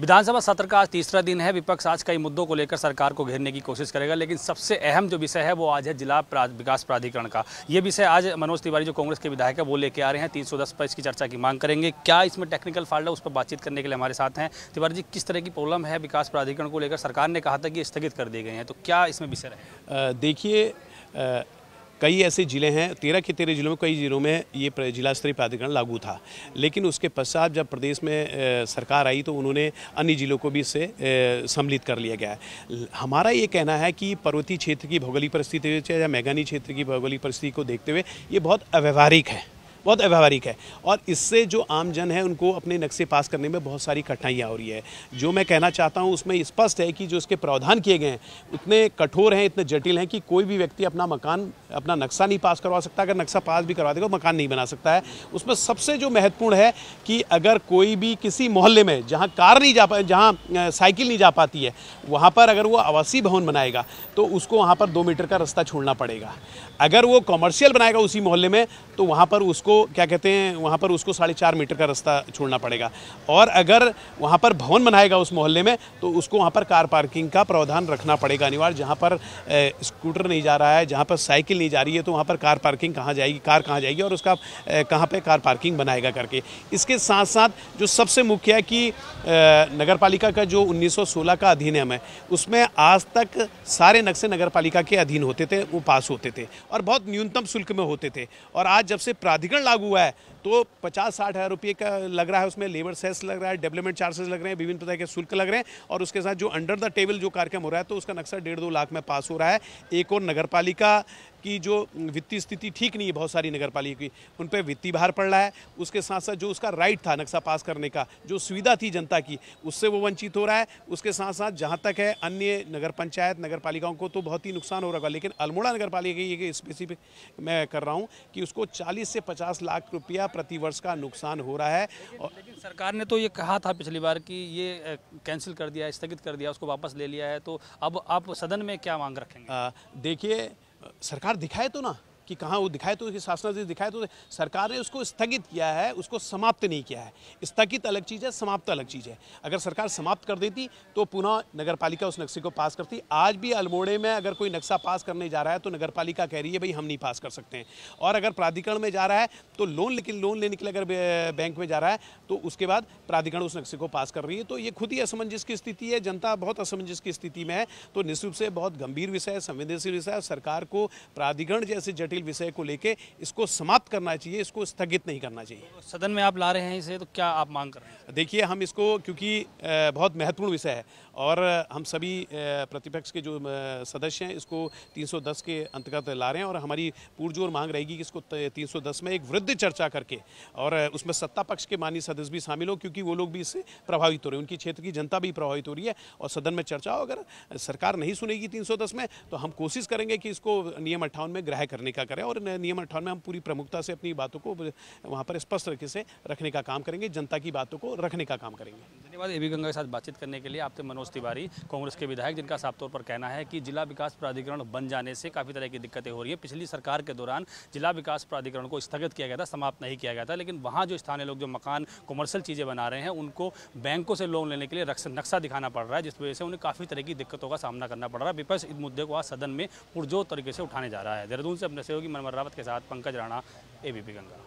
विधानसभा सत्र का आज तीसरा दिन है विपक्ष आज कई मुद्दों को लेकर सरकार को घेरने की कोशिश करेगा लेकिन सबसे अहम जो विषय है वो आज है जिला विकास प्राधिकरण का ये विषय आज मनोज तिवारी जो कांग्रेस के विधायक है वो लेके आ रहे हैं 310 पर इसकी चर्चा की मांग करेंगे क्या इसमें टेक्निकल फॉल्ट है उस पर बातचीत करने के लिए हमारे साथ हैं तिवारी जी किस तरह की प्रॉब्लम है विकास प्राधिकरण को लेकर सरकार ने कहा था कि स्थगित कर दिए गए हैं तो क्या इसमें विषय है देखिए कई ऐसे ज़िले हैं तेरह के तेरह ज़िलों में कई ज़िलों में ये जिला स्तरीय प्राधिकरण लागू था लेकिन उसके पश्चात जब प्रदेश में सरकार आई तो उन्होंने अन्य ज़िलों को भी इससे सम्मिलित कर लिया गया है हमारा ये कहना है कि पर्वतीय क्षेत्र की भौगोलिक परिस्थिति या मैगानी क्षेत्र की भौगोलिक परिस्थिति को देखते हुए ये बहुत अव्यवहारिक है बहुत अव्यवहारिक है और इससे जो आम जन है उनको अपने नक्शे पास करने में बहुत सारी कठिनाइयाँ हो रही है जो मैं कहना चाहता हूँ उसमें स्पष्ट है कि जो इसके प्रावधान किए गए हैं इतने कठोर हैं इतने जटिल हैं कि कोई भी व्यक्ति अपना मकान अपना नक्शा नहीं पास करवा सकता अगर नक्शा पास भी करवा देगा मकान नहीं बना सकता है उसमें सबसे जो महत्वपूर्ण है कि अगर कोई भी किसी मोहल्ले में जहाँ कार नहीं जा पा जहाँ साइकिल नहीं जा पाती है वहाँ पर अगर वो आवासीय भवन बनाएगा तो उसको वहाँ पर दो मीटर का रास्ता छोड़ना पड़ेगा अगर वो कॉमर्शियल बनाएगा उसी मोहल्ले में तो वहाँ पर उसको क्या कहते हैं वहाँ पर उसको साढ़े चार मीटर का रास्ता छोड़ना पड़ेगा और अगर वहाँ पर भवन बनाएगा उस मोहल्ले में तो उसको वहाँ पर कार पार्किंग का प्रावधान रखना पड़ेगा अनिवार्य जहाँ पर स्कूटर नहीं जा रहा है जहाँ पर साइकिल नहीं जा रही है तो वहाँ पर कार पार्किंग कहाँ जाएगी कार कहाँ जाएगी और उसका कहाँ पर कार पार्किंग बनाएगा करके इसके साथ साथ जो सबसे मुख्य है कि नगर का जो उन्नीस का अधिनियम है उसमें आज तक सारे नक्शे नगर के अधीन होते थे वो पास होते थे और बहुत न्यूनतम शुल्क में होते थे और आज जब से प्राधिकरण मिश्रण लागू हुआ है तो पचास साठ हज़ार रुपये का लग रहा है उसमें लेबर सेस लग रहा है डेवलपमेंट चार्जेस लग रहे हैं विभिन्न प्रकार के शुल्क लग रहे हैं और उसके साथ जो अंडर द टेबल जो कार्यक्रम हो रहा है तो उसका नक्शा डेढ़ दो लाख में पास हो रहा है एक और नगर कि जो वित्तीय स्थिति ठीक नहीं है बहुत सारी नगर पालिका की उन पर वित्तीय भार पड़ रहा है उसके साथ साथ जो उसका राइट था नक्शा पास करने का जो सुविधा थी जनता की उससे वो वंचित हो रहा है उसके साथ साथ जहाँ तक है अन्य नगर पंचायत नगर पालिकाओं को तो बहुत ही नुकसान हो रहा है लेकिन अल्मोड़ा नगर पालिका की स्पेसिफिक मैं कर रहा हूँ कि उसको चालीस से पचास लाख रुपया प्रतिवर्ष का नुकसान हो रहा है और लेकिन सरकार ने तो ये कहा था पिछली बार कि ये कैंसिल कर दिया स्थगित कर दिया उसको वापस ले लिया है तो अब आप सदन में क्या मांग रखेंगे देखिए सरकार दिखाए तो ना कि कहाँ वो दिखाए तो उसकी शासनादेश दिखाए तो सरकार ने उसको स्थगित किया है उसको समाप्त नहीं किया है स्थगित अलग चीज़ है समाप्त अलग चीज़ है अगर सरकार समाप्त कर देती तो पुनः नगर पालिका उस नक्शे को पास करती आज भी अल्मोड़े में अगर कोई नक्शा पास करने जा रहा है तो नगर कह रही है भाई हम नहीं पास कर सकते हैं और अगर प्राधिकरण में जा रहा है तो लोन लेकिन लोन लेने के लिए अगर बैंक में जा रहा है तो उसके बाद प्राधिकरण उस नक्शे को पास कर रही है तो ये खुद ही असमंजस की स्थिति है जनता बहुत असमंजस की स्थिति में है तो निश्चित से बहुत गंभीर विषय है संवेदनशील विषय है सरकार को प्राधिकरण जैसे जटिल जटिल विषय को लेके इसको समाप्त करना चाहिए इसको स्थगित नहीं करना चाहिए तो सदन में आप ला रहे हैं इसे तो क्या आप मांग कर रहे हैं देखिए हम इसको क्योंकि बहुत महत्वपूर्ण विषय है और हम सभी प्रतिपक्ष के जो सदस्य हैं इसको 310 के अंतर्गत ला रहे हैं और हमारी पुरजोर मांग रहेगी कि इसको 310 में एक वृद्ध चर्चा करके और उसमें सत्ता पक्ष के मान्य सदस्य भी शामिल हो क्योंकि वो लोग भी इससे प्रभावित हो रहे हैं उनकी क्षेत्र की जनता भी प्रभावित हो रही है और सदन में चर्चा हो अगर सरकार नहीं सुनेगी 310 में तो हम कोशिश करेंगे कि इसको नियम अट्ठावन में ग्रह करने का करें और नियम में हम पूरी प्रमुखता से अपनी बातों को वहाँ पर स्पष्ट तरीके से रखने का काम करेंगे जनता की बातों को रखने का काम करेंगे धन्यवाद एबी गंगा के साथ बातचीत करने के लिए आपसे मनोज तिवारी कांग्रेस के विधायक जिनका साफ तौर पर कहना है कि जिला विकास प्राधिकरण बन जाने से काफ़ी तरह की दिक्कतें हो रही है पिछली सरकार के दौरान जिला विकास प्राधिकरण को स्थगित किया गया था समाप्त नहीं किया गया था लेकिन वहाँ जो स्थानीय लोग जो मकान कॉमर्शियल चीज़ें बना रहे हैं उनको बैंकों से लोन लेने के लिए नक्शा दिखाना पड़ रहा है जिस वजह से उन्हें काफ़ी तरह की दिक्कतों का सामना करना पड़ रहा है विपक्ष इस मुद्दे को आज सदन में पुरजोर तरीके से उठाने जा रहा है देहरादून से अपने सहयोगी मनमर रावत के साथ पंकज राणा ए गंगा